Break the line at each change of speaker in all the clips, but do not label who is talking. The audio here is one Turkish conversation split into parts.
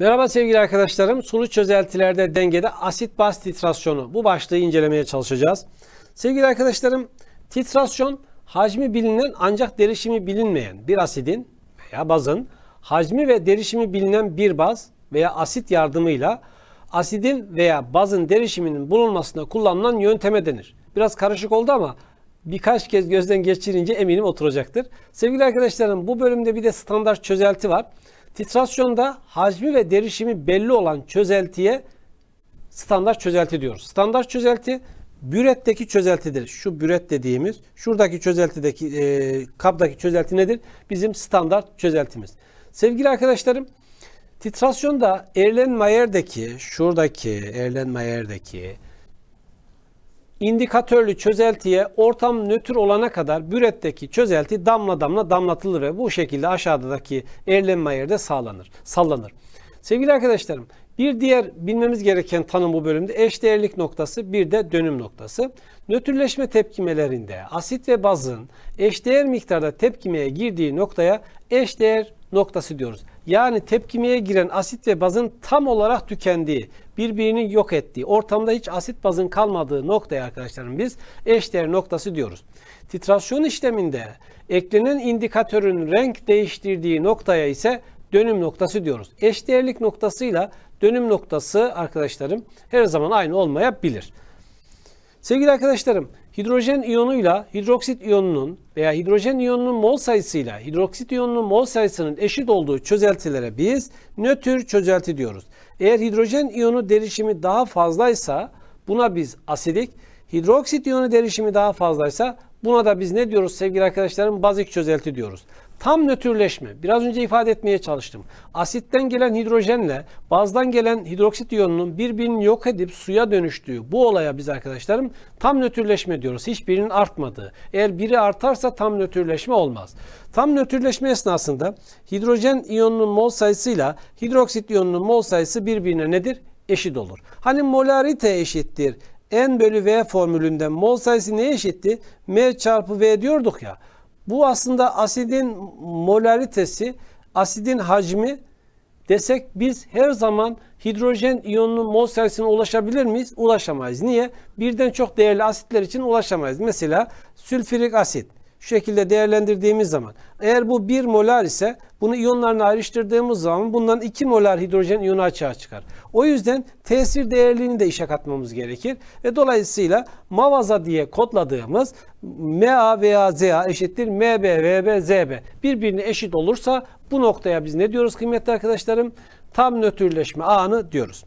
Merhaba sevgili arkadaşlarım. Sulu çözeltilerde dengede asit baz titrasyonu. Bu başlığı incelemeye çalışacağız. Sevgili arkadaşlarım titrasyon hacmi bilinen ancak derişimi bilinmeyen bir asidin veya bazın hacmi ve derişimi bilinen bir baz veya asit yardımıyla asidin veya bazın derişiminin bulunmasına kullanılan yönteme denir. Biraz karışık oldu ama birkaç kez gözden geçirince eminim oturacaktır. Sevgili arkadaşlarım bu bölümde bir de standart çözelti var. Titrasyonda hacmi ve derişimi belli olan çözeltiye standart çözelti diyoruz. Standart çözelti büretteki çözeltidir. Şu büret dediğimiz, şuradaki çözeltideki, e, kaptaki çözelti nedir? Bizim standart çözeltimiz. Sevgili arkadaşlarım, titrasyonda Erlenmeyer'deki, şuradaki Erlenmeyer'deki indikatörlü çözeltiye ortam nötr olana kadar büretteki çözelti damla damla damlatılır ve bu şekilde aşağıdaki eğerlenme ayarı sağlanır, sallanır. Sevgili arkadaşlarım bir diğer bilmemiz gereken tanım bu bölümde eşdeğerlik noktası bir de dönüm noktası. Nötrleşme tepkimelerinde asit ve bazın eşdeğer miktarda tepkimeye girdiği noktaya eşdeğer noktası diyoruz. Yani tepkimeye giren asit ve bazın tam olarak tükendiği, birbirini yok ettiği, ortamda hiç asit bazın kalmadığı noktaya arkadaşlarım biz eşdeğer noktası diyoruz. Titrasyon işleminde eklenen indikatörün renk değiştirdiği noktaya ise dönüm noktası diyoruz. Eşdeğerlik noktasıyla dönüm noktası arkadaşlarım her zaman aynı olmayabilir. Sevgili arkadaşlarım, hidrojen iyonuyla hidroksit iyonunun veya hidrojen iyonunun mol sayısıyla hidroksit iyonunun mol sayısının eşit olduğu çözeltilere biz nötr çözelti diyoruz. Eğer hidrojen iyonu derişimi daha fazlaysa buna biz asidik, hidroksit iyonu derişimi daha fazlaysa buna da biz ne diyoruz sevgili arkadaşlarım? Bazik çözelti diyoruz. Tam nötrleşme. Biraz önce ifade etmeye çalıştım. Asitten gelen hidrojenle bazdan gelen hidroksit iyonunun birbirini yok edip suya dönüştüğü bu olaya biz arkadaşlarım tam nötrleşme diyoruz. Hiçbirinin artmadığı. Eğer biri artarsa tam nötrleşme olmaz. Tam nötrleşme esnasında hidrojen iyonunun mol sayısıyla hidroksit iyonunun mol sayısı birbirine nedir? Eşit olur. Hani molarite eşittir. N bölü V formülünden mol sayısı ne eşitti? M çarpı V diyorduk ya. Bu aslında asidin molaritesi, asidin hacmi desek biz her zaman hidrojen iyonunun mol sayısına ulaşabilir miyiz? Ulaşamayız. Niye? Birden çok değerli asitler için ulaşamayız. Mesela sülfürik asit şu şekilde değerlendirdiğimiz zaman eğer bu 1 molar ise bunu iyonlarına ayrıştırdığımız zaman bundan 2 molar hidrojen iyonu açığa çıkar. O yüzden tesir değerliğini de işe katmamız gerekir ve dolayısıyla mavaza diye kodladığımız MA veya ZA eşittir MB, VB, ZB birbirine eşit olursa bu noktaya biz ne diyoruz kıymetli arkadaşlarım? Tam nötrleşme anı diyoruz.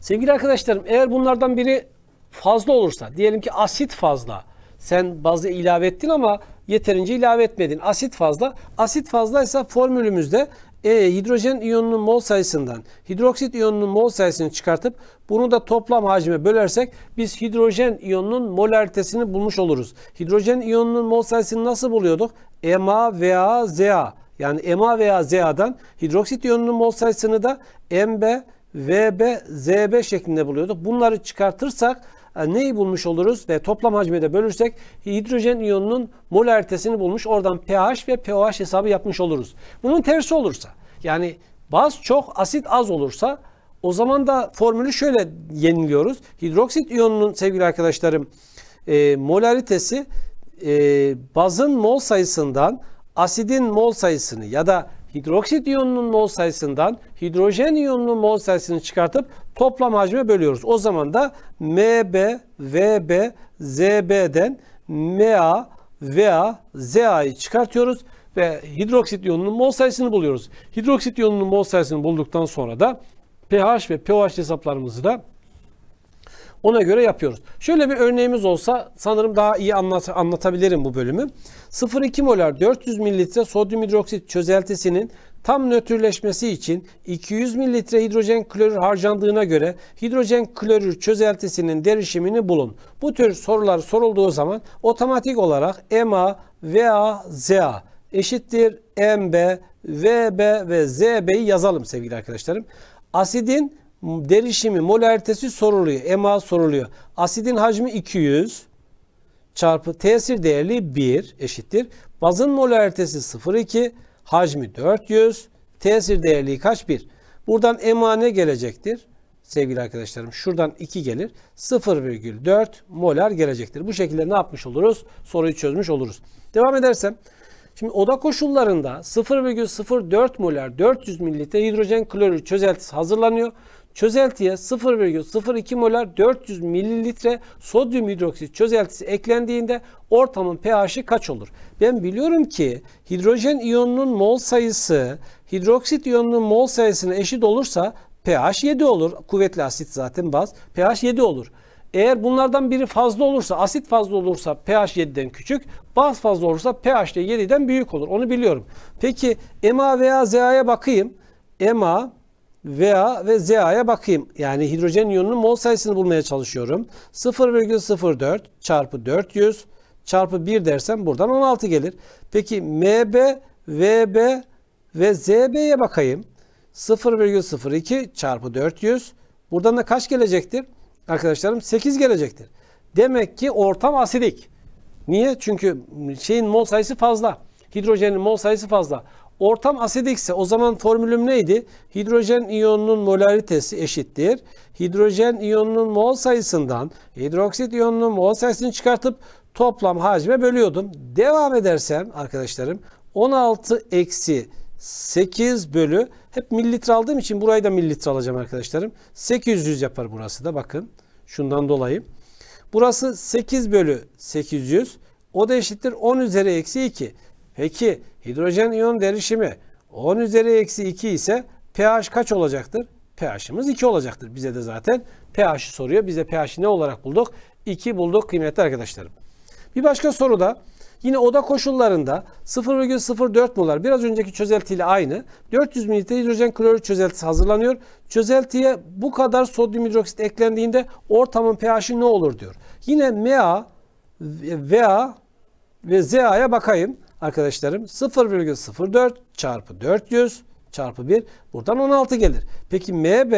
Sevgili arkadaşlarım eğer bunlardan biri fazla olursa diyelim ki asit fazla sen bazı ilave ettin ama yeterince ilave etmedin. Asit fazla. Asit fazlaysa formülümüzde e, hidrojen iyonunun mol sayısından hidroksit iyonunun mol sayısını çıkartıp bunu da toplam hacme bölersek biz hidrojen iyonunun molaritesini bulmuş oluruz. Hidrojen iyonunun mol sayısını nasıl buluyorduk? MA veya ZA. Yani MA veya ZA'dan hidroksit iyonunun mol sayısını da MB, VB, ZB şeklinde buluyorduk. Bunları çıkartırsak neyi bulmuş oluruz ve toplam hacmi de bölürsek hidrojen iyonunun mol bulmuş oradan pH ve pOH hesabı yapmış oluruz. Bunun tersi olursa yani baz çok asit az olursa o zaman da formülü şöyle yeniliyoruz. Hidroksit iyonunun sevgili arkadaşlarım e, molaritesi e, bazın mol sayısından asidin mol sayısını ya da hidroksit iyonunun mol sayısından hidrojen iyonunun mol sayısını çıkartıp toplam hacme bölüyoruz. O zaman da MB, VB, ZB'den MA, VA, ZA'yı çıkartıyoruz ve hidroksit iyonunun mol sayısını buluyoruz. Hidroksit iyonunun mol sayısını bulduktan sonra da pH ve pOH hesaplarımızı da ona göre yapıyoruz. Şöyle bir örneğimiz olsa sanırım daha iyi anlat anlatabilirim bu bölümü. 0,2 molar 400 mililitre sodyum hidroksit çözeltisinin tam nötrleşmesi için 200 mililitre hidrojen klorür harcandığına göre hidrojen klorür çözeltisinin derişimini bulun. Bu tür sorular sorulduğu zaman otomatik olarak MA, VA, ZA eşittir MB, VB ve ZB'yi yazalım sevgili arkadaşlarım. Asidin derişimi, molartesi soruluyor. EMA soruluyor. Asidin hacmi 200 çarpı tesir değerli 1 eşittir. Bazın molartesi 0,2 hacmi 400 tesir değerli kaç? 1. Buradan EMA ne gelecektir? Sevgili arkadaşlarım şuradan 2 gelir. 0,4 molar gelecektir. Bu şekilde ne yapmış oluruz? Soruyu çözmüş oluruz. Devam edersem. Şimdi oda koşullarında 0,04 molar 400 mililitre hidrojen klorür çözeltisi hazırlanıyor çözeltiye 0,02 molar 400 mililitre sodyum hidroksit çözeltisi eklendiğinde ortamın pH'i kaç olur? Ben biliyorum ki hidrojen iyonunun mol sayısı hidroksit iyonunun mol sayısına eşit olursa pH 7 olur. Kuvvetli asit zaten baz. pH 7 olur. Eğer bunlardan biri fazla olursa, asit fazla olursa pH 7'den küçük, baz fazla olursa pH de 7'den büyük olur. Onu biliyorum. Peki MA veya ZA'ya bakayım. MA VA ve ZA'ya bakayım. Yani hidrojen iyonunun mol sayısını bulmaya çalışıyorum. 0,04 çarpı 400 çarpı 1 dersem buradan 16 gelir. Peki MB, VB ve ZB'ye bakayım. 0,02 çarpı 400. Buradan da kaç gelecektir? Arkadaşlarım 8 gelecektir. Demek ki ortam asidik. Niye? Çünkü şeyin mol sayısı fazla. Hidrojenin mol sayısı fazla. Ortam asidikse o zaman formülüm neydi? Hidrojen iyonunun molaritesi eşittir. Hidrojen iyonunun mol sayısından hidroksit iyonunun mol sayısını çıkartıp toplam hacme bölüyordum. Devam edersem arkadaşlarım 16 eksi 8 bölü hep mililitre aldığım için burayı da mililitre alacağım arkadaşlarım. 800 yapar burası da bakın. Şundan dolayı. Burası 8 bölü 800. O da eşittir 10 üzeri eksi 2. Peki Hidrojen iyon derişimi 10 üzeri eksi 2 ise pH kaç olacaktır? pH'imiz 2 olacaktır. Bize de zaten pH'i soruyor. Biz de pH'i ne olarak bulduk? 2 bulduk kıymetli arkadaşlarım. Bir başka soruda yine oda koşullarında 0,04 molar biraz önceki çözeltiyle aynı. 400 ml hidrojen klorür çözeltisi hazırlanıyor. Çözeltiye bu kadar sodyum hidroksit eklendiğinde ortamın pH'i ne olur diyor. Yine MA, VA ve ZA'ya bakayım arkadaşlarım 0,04 çarpı 400 çarpı 1 buradan 16 gelir. Peki MB,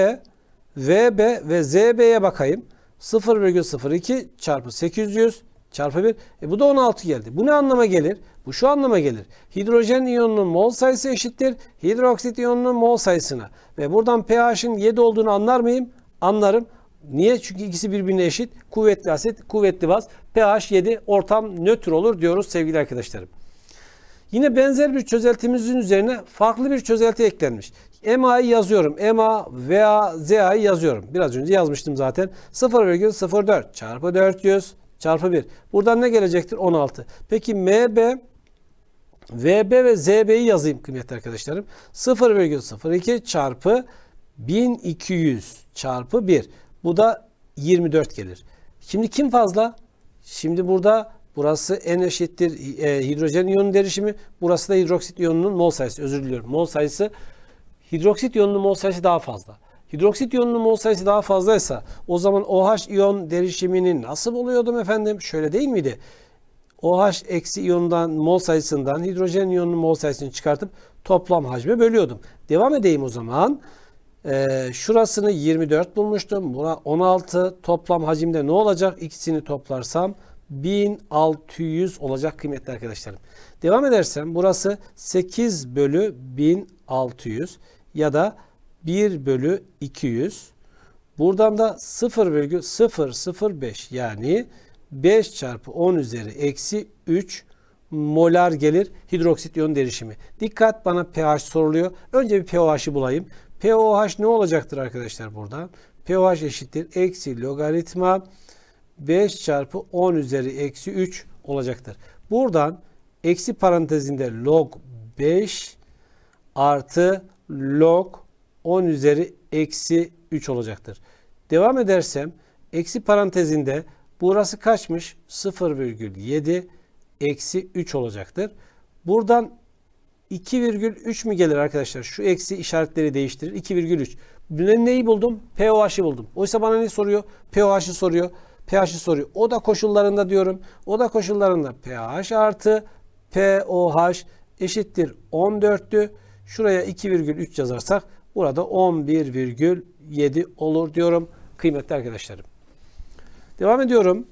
VB ve ZB'ye bakayım. 0,02 çarpı 800 çarpı 1. E bu da 16 geldi. Bu ne anlama gelir? Bu şu anlama gelir. Hidrojen iyonunun mol sayısı eşittir. Hidroksit iyonunun mol sayısına. Ve buradan pH'in 7 olduğunu anlar mıyım? Anlarım. Niye? Çünkü ikisi birbirine eşit. Kuvvetli asit, kuvvetli baz. pH 7 ortam nötr olur diyoruz sevgili arkadaşlarım. Yine benzer bir çözeltimizin üzerine farklı bir çözelti eklenmiş. MA'yı yazıyorum. MA veya ZA'yı yazıyorum. Biraz önce yazmıştım zaten. 0,04 çarpı 400 çarpı 1. Buradan ne gelecektir? 16. Peki MB, VB ve ZB'yi yazayım kıymetli arkadaşlarım. 0,02 çarpı 1200 çarpı 1. Bu da 24 gelir. Şimdi kim fazla? Şimdi burada Burası en eşittir e, hidrojen iyonu derişimi. Burası da hidroksit iyonunun mol sayısı. Özür diliyorum. Mol sayısı hidroksit iyonunun mol sayısı daha fazla. Hidroksit iyonunun mol sayısı daha fazlaysa o zaman OH iyon derişimini nasıl buluyordum efendim? Şöyle değil miydi? OH eksi iyonundan mol sayısından hidrojen iyonunun mol sayısını çıkartıp toplam hacme bölüyordum. Devam edeyim o zaman. Ee, şurasını 24 bulmuştum. Buna 16 toplam hacimde ne olacak? İkisini toplarsam 1600 olacak kıymetli arkadaşlarım. Devam edersem burası 8 bölü 1600 ya da 1 bölü 200. Buradan da 0,005 yani 5 çarpı 10 üzeri eksi 3 molar gelir hidroksit iyon derişimi. Dikkat bana pH soruluyor. Önce bir pH'i bulayım. pOH ne olacaktır arkadaşlar burada? pOH eşittir. Eksi logaritma 5 çarpı 10 üzeri eksi 3 olacaktır. Buradan eksi parantezinde log 5 artı log 10 üzeri eksi 3 olacaktır. Devam edersem eksi parantezinde burası kaçmış? 0,7 eksi 3 olacaktır. Buradan 2,3 mi gelir arkadaşlar? Şu eksi işaretleri değiştirir. 2,3. Neyi buldum? POH'ı buldum. Oysa bana ne soruyor? POH'ı soruyor pH'i soruyor. O da koşullarında diyorum. O da koşullarında pH artı POH eşittir 14'tü. Şuraya 2,3 yazarsak burada 11,7 olur diyorum kıymetli arkadaşlarım. Devam ediyorum.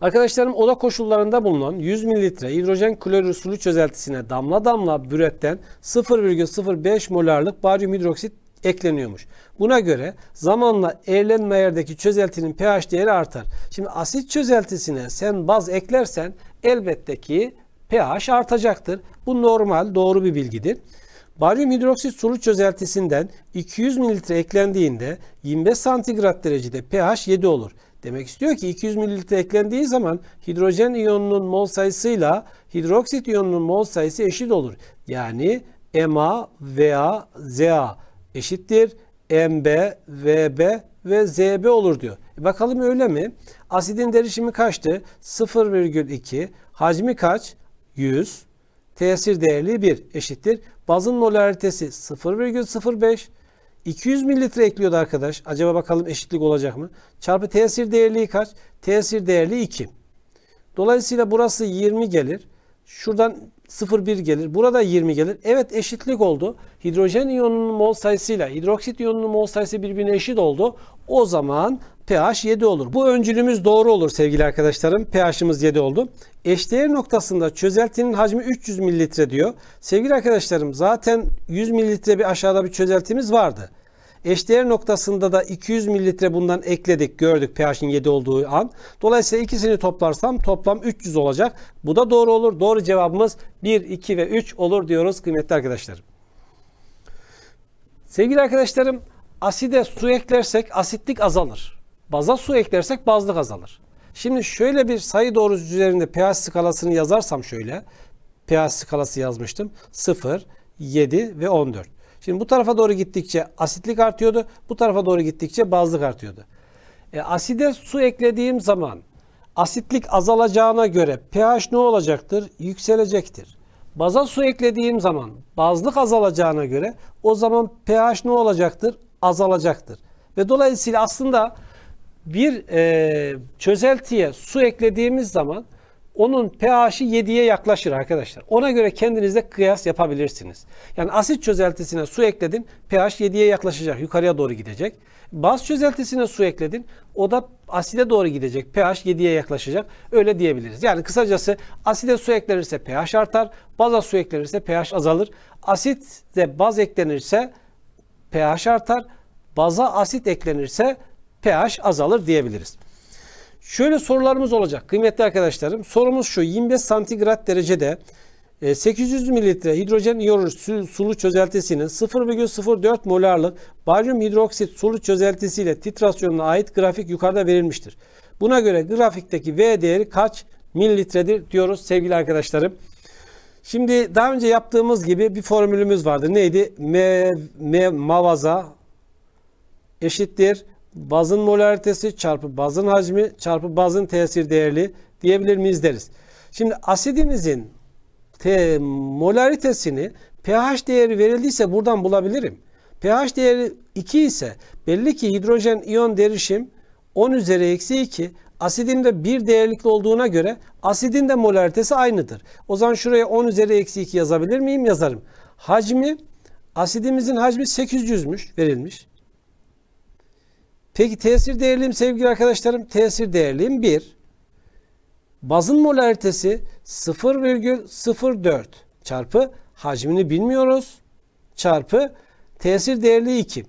Arkadaşlarım oda koşullarında bulunan 100 mililitre hidrojen klorür sulu çözeltisine damla damla büretten 0,05 molarlık baryum hidroksit ekleniyormuş. Buna göre zamanla erilenme yerdeki çözeltinin pH değeri artar. Şimdi asit çözeltisine sen baz eklersen elbette ki pH artacaktır. Bu normal, doğru bir bilgidir. Baryum hidroksit sulu çözeltisinden 200 ml eklendiğinde 25 santigrat derecede pH 7 olur. Demek istiyor ki 200 ml eklendiği zaman hidrojen iyonunun mol sayısıyla hidroksit iyonunun mol sayısı eşit olur. Yani MA veya ZA eşittir MB, VB ve ZB olur diyor. E bakalım öyle mi? Asidin derişimi kaçtı? 0,2. Hacmi kaç? 100. Tesir değerli 1 eşittir. Bazın molaritesi 0,05. 200 mililitre ekliyordu arkadaş. Acaba bakalım eşitlik olacak mı? Çarpı tesir değerli kaç? Tesir değerli 2. Dolayısıyla burası 20 gelir. Şuradan 0,1 gelir. Burada 20 gelir. Evet eşitlik oldu. Hidrojen iyonunun mol sayısıyla hidroksit iyonunun mol sayısı birbirine eşit oldu. O zaman pH 7 olur. Bu öncülümüz doğru olur sevgili arkadaşlarım. pH'imiz 7 oldu. Eşdeğer noktasında çözeltinin hacmi 300 mililitre diyor. Sevgili arkadaşlarım zaten 100 mililitre bir aşağıda bir çözeltimiz vardı. Eşdeğer noktasında da 200 mililitre bundan ekledik gördük pH'in 7 olduğu an. Dolayısıyla ikisini toplarsam toplam 300 olacak. Bu da doğru olur. Doğru cevabımız 1, 2 ve 3 olur diyoruz kıymetli arkadaşlarım. Sevgili arkadaşlarım aside su eklersek asitlik azalır. Baza su eklersek bazlık azalır. Şimdi şöyle bir sayı doğrusu üzerinde pH skalasını yazarsam şöyle. pH skalası yazmıştım. 0, 7 ve 14. Şimdi bu tarafa doğru gittikçe asitlik artıyordu. Bu tarafa doğru gittikçe bazlık artıyordu. E, aside su eklediğim zaman asitlik azalacağına göre pH ne olacaktır? Yükselecektir. Baza su eklediğim zaman bazlık azalacağına göre o zaman pH ne olacaktır? Azalacaktır. Ve dolayısıyla aslında bir e, çözeltiye su eklediğimiz zaman onun pH'i 7'ye yaklaşır arkadaşlar. Ona göre kendinizde kıyas yapabilirsiniz. Yani asit çözeltisine su ekledin pH 7'ye yaklaşacak yukarıya doğru gidecek. Baz çözeltisine su ekledin o da aside doğru gidecek pH 7'ye yaklaşacak öyle diyebiliriz. Yani kısacası aside su eklenirse pH artar baza su eklenirse pH azalır. Asit de baz eklenirse pH artar baza asit eklenirse pH azalır diyebiliriz. Şöyle sorularımız olacak kıymetli arkadaşlarım. Sorumuz şu 25 santigrat derecede 800 e, mililitre hidrojen iyon sulu çözeltisinin 0,04 molarlık baryum hidroksit sulu çözeltisiyle titrasyonuna ait grafik yukarıda verilmiştir. Buna göre grafikteki V değeri kaç mililitredir diyoruz sevgili arkadaşlarım. Şimdi daha önce yaptığımız gibi bir formülümüz vardı. Neydi? M, M mavaza eşittir bazın molaritesi çarpı bazın hacmi çarpı bazın tesir değerli diyebilir miyiz deriz. Şimdi asidimizin te, molaritesini pH değeri verildiyse buradan bulabilirim. pH değeri 2 ise belli ki hidrojen iyon derişim 10 üzeri eksi 2 asidin de 1 değerlikli olduğuna göre asidin de molaritesi aynıdır. O zaman şuraya 10 üzeri eksi 2 yazabilir miyim? Yazarım. Hacmi asidimizin hacmi 800'müş verilmiş. Peki tesir değerliğim sevgili arkadaşlarım. Tesir değerliğim 1. Bazın molaritesi 0,04 çarpı hacmini bilmiyoruz çarpı tesir değerli 2.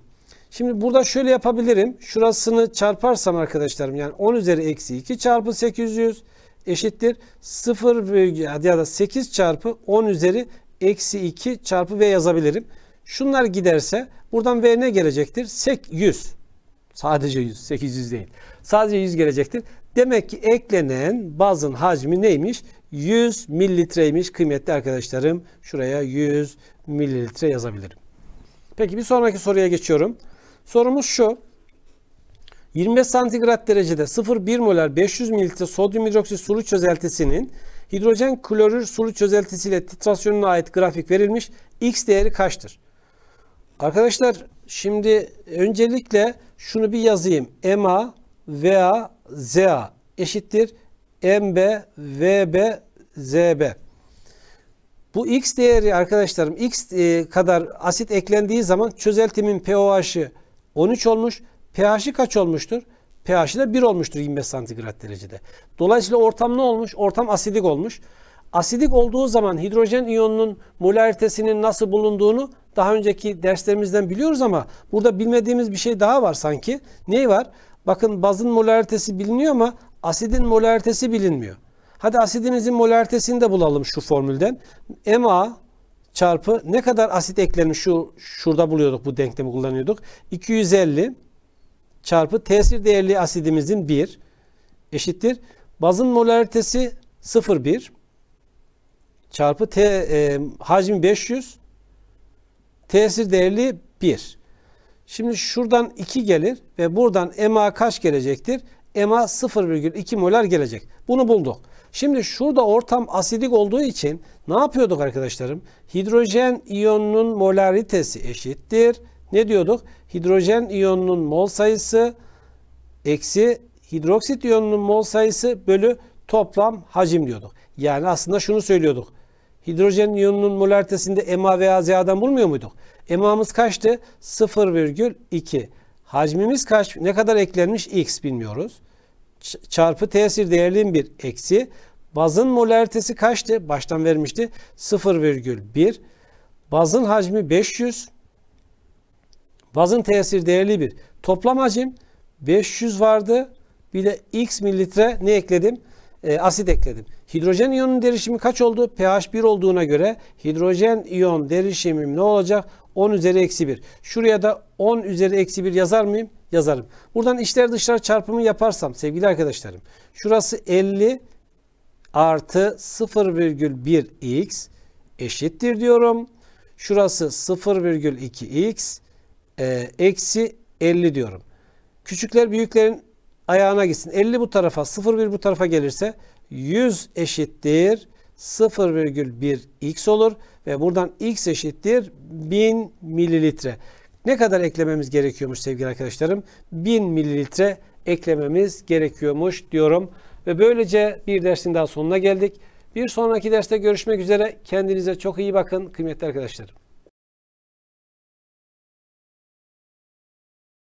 Şimdi burada şöyle yapabilirim. Şurasını çarparsam arkadaşlarım yani 10 üzeri eksi 2 çarpı 800 eşittir 0 ya da 8 çarpı 10 üzeri eksi 2 çarpı v yazabilirim. Şunlar giderse buradan v ne gelecektir? Sek 100. Sadece 100, 800 değil. Sadece 100 gelecektir. Demek ki eklenen bazın hacmi neymiş? 100 mililitreymiş kıymetli arkadaşlarım. Şuraya 100 mililitre yazabilirim. Peki bir sonraki soruya geçiyorum. Sorumuz şu. 25 santigrat derecede 0,1 molar 500 mililitre sodyum hidroksit sulu çözeltisinin hidrojen klorür sulu çözeltisiyle titrasyonuna ait grafik verilmiş. X değeri kaçtır? Arkadaşlar şimdi öncelikle şunu bir yazayım. MA VA ZA eşittir MB VB ZB. Bu x değeri arkadaşlarım x e, kadar asit eklendiği zaman çözeltimin pOH'ı 13 olmuş. pH'i kaç olmuştur? pH'i de 1 olmuştur 25 santigrat derecede. Dolayısıyla ortam ne olmuş? Ortam asidik olmuş. Asidik olduğu zaman hidrojen iyonunun molaritesinin nasıl bulunduğunu daha önceki derslerimizden biliyoruz ama burada bilmediğimiz bir şey daha var sanki. Ney var? Bakın bazın molaritesi biliniyor ama asidin molaritesi bilinmiyor. Hadi asidinizin molaritesini de bulalım şu formülden. MA çarpı ne kadar asit eklenmiş şu şurada buluyorduk bu denklemi kullanıyorduk. 250 çarpı tesir değerli asidimizin 1 eşittir. Bazın molaritesi 1 çarpı T e, hacmi 500 tesir değerli 1. Şimdi şuradan 2 gelir ve buradan MA kaç gelecektir? MA 0,2 molar gelecek. Bunu bulduk. Şimdi şurada ortam asidik olduğu için ne yapıyorduk arkadaşlarım? Hidrojen iyonunun molaritesi eşittir. Ne diyorduk? Hidrojen iyonunun mol sayısı eksi hidroksit iyonunun mol sayısı bölü toplam hacim diyorduk. Yani aslında şunu söylüyorduk. Hidrojen iyonunun molartesinde MA veya ZA'dan bulmuyor muyduk? MA'mız kaçtı? 0,2. Hacmimiz kaç? Ne kadar eklenmiş? X bilmiyoruz. Ç çarpı tesir değerliğin bir eksi. Bazın molartesi kaçtı? Baştan vermişti. 0,1. Bazın hacmi 500. Bazın tesir değerli bir. Toplam hacim 500 vardı. Bir de x mililitre ne ekledim? e, asit ekledim. Hidrojen iyonun derişimi kaç oldu? pH 1 olduğuna göre hidrojen iyon derişimim ne olacak? 10 üzeri eksi 1. Şuraya da 10 üzeri eksi 1 yazar mıyım? Yazarım. Buradan içler dışlar çarpımı yaparsam sevgili arkadaşlarım. Şurası 50 artı 0,1x eşittir diyorum. Şurası 0,2x e, eksi 50 diyorum. Küçükler büyüklerin ayağına gitsin. 50 bu tarafa, 0,1 bu tarafa gelirse 100 eşittir 0,1 x olur ve buradan x eşittir 1000 mililitre. Ne kadar eklememiz gerekiyormuş sevgili arkadaşlarım? 1000 mililitre eklememiz gerekiyormuş diyorum. Ve böylece bir dersin daha sonuna geldik. Bir sonraki derste görüşmek üzere. Kendinize çok iyi bakın kıymetli arkadaşlarım.